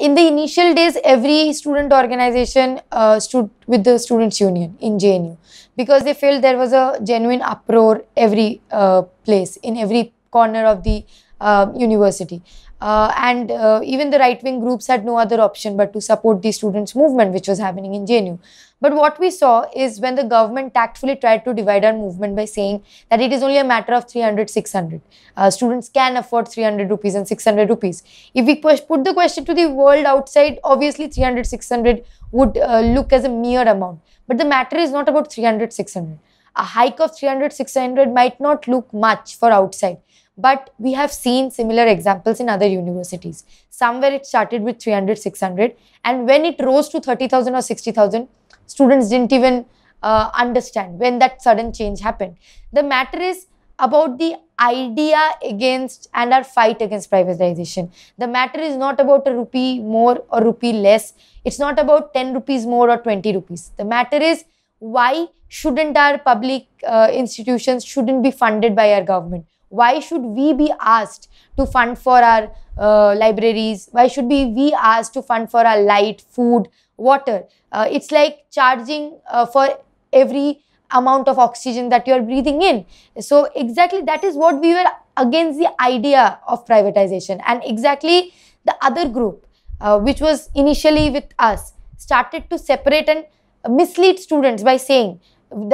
in the initial days, every student organization uh, stood with the Students' Union in JNU because they felt there was a genuine uproar every uh, place, in every corner of the uh, university. Uh, and uh, even the right wing groups had no other option but to support the students' movement, which was happening in JNU. But what we saw is when the government tactfully tried to divide our movement by saying that it is only a matter of 300, 600. Uh, students can afford 300 rupees and 600 rupees. If we put the question to the world outside, obviously 300, 600 would uh, look as a mere amount. But the matter is not about 300, 600. A hike of 300, 600 might not look much for outside. But we have seen similar examples in other universities. Somewhere it started with 300, 600. And when it rose to 30,000 or 60,000, students didn't even uh, understand when that sudden change happened. The matter is about the idea against and our fight against privatization. The matter is not about a rupee more or rupee less. It's not about 10 rupees more or 20 rupees. The matter is why shouldn't our public uh, institutions shouldn't be funded by our government? why should we be asked to fund for our uh, libraries why should we be asked to fund for our light food water uh, it's like charging uh, for every amount of oxygen that you are breathing in so exactly that is what we were against the idea of privatization and exactly the other group uh, which was initially with us started to separate and mislead students by saying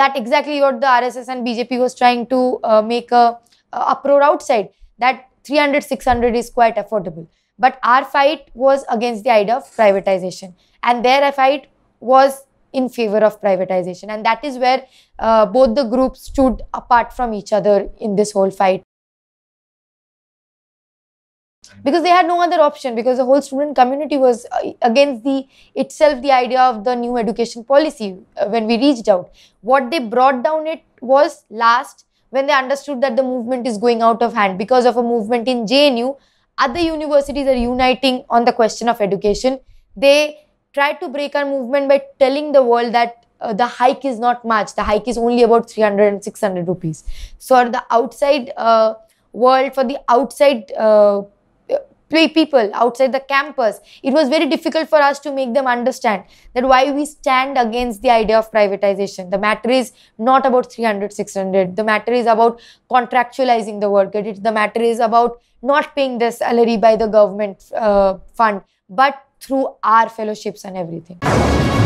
that exactly what the rss and bjp was trying to uh, make a uh, uproar outside that 300 600 is quite affordable but our fight was against the idea of privatization and their fight was in favor of privatization and that is where uh, both the groups stood apart from each other in this whole fight because they had no other option because the whole student community was uh, against the itself the idea of the new education policy uh, when we reached out what they brought down it was last when they understood that the movement is going out of hand because of a movement in JNU, other universities are uniting on the question of education. They try to break our movement by telling the world that uh, the hike is not much. The hike is only about 300 and 600 rupees. So, the outside uh, world, for the outside uh, people outside the campus it was very difficult for us to make them understand that why we stand against the idea of privatization the matter is not about 300 600 the matter is about contractualizing the work the matter is about not paying the salary by the government uh, fund but through our fellowships and everything